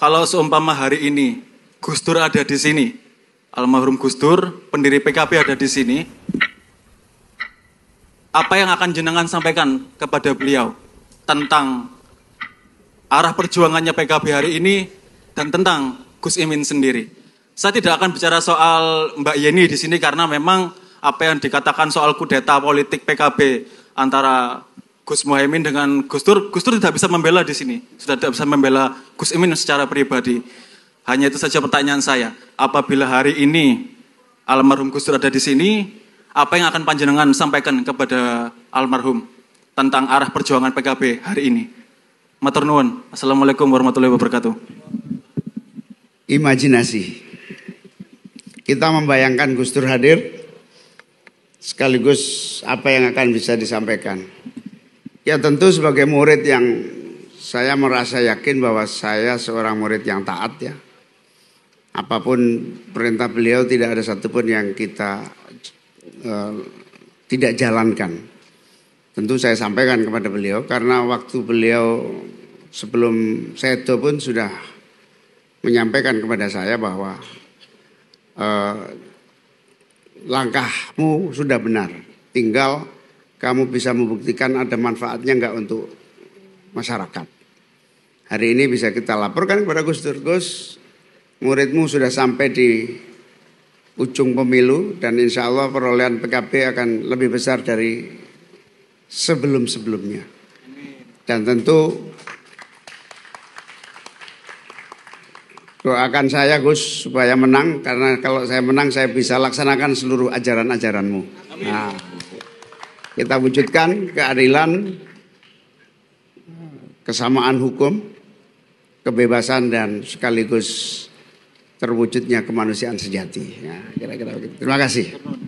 Kalau seumpama hari ini Gus Dur ada di sini, almarhum Gus Dur, pendiri PKB ada di sini, apa yang akan jenengan sampaikan kepada beliau tentang arah perjuangannya PKB hari ini dan tentang Gus Imin sendiri. Saya tidak akan bicara soal Mbak Yeni di sini karena memang apa yang dikatakan soal kudeta politik PKB antara Gus Muhaimin dengan Gus Dur, Gus Dur tidak bisa membela di sini, sudah tidak bisa membela Gus Imin secara pribadi. Hanya itu saja pertanyaan saya. Apabila hari ini almarhum Gus Dur ada di sini, apa yang akan panjenengan sampaikan kepada almarhum tentang arah perjuangan PKB hari ini? Matur Assalamualaikum warahmatullahi wabarakatuh. Imajinasi. Kita membayangkan Gus Dur hadir sekaligus apa yang akan bisa disampaikan. Ya tentu sebagai murid yang saya merasa yakin bahwa saya seorang murid yang taat ya. Apapun perintah beliau tidak ada satupun yang kita e, tidak jalankan. Tentu saya sampaikan kepada beliau karena waktu beliau sebelum seto pun sudah menyampaikan kepada saya bahwa e, langkahmu sudah benar, tinggal kamu bisa membuktikan ada manfaatnya enggak untuk masyarakat. Hari ini bisa kita laporkan kepada Gus Dur, Gus, muridmu sudah sampai di ujung pemilu dan insya Allah perolehan PKB akan lebih besar dari sebelum-sebelumnya. Dan tentu doakan saya Gus supaya menang karena kalau saya menang saya bisa laksanakan seluruh ajaran-ajaranmu. Nah. Kita wujudkan keadilan, kesamaan hukum, kebebasan dan sekaligus terwujudnya kemanusiaan sejati. Ya, kira-kira Terima kasih.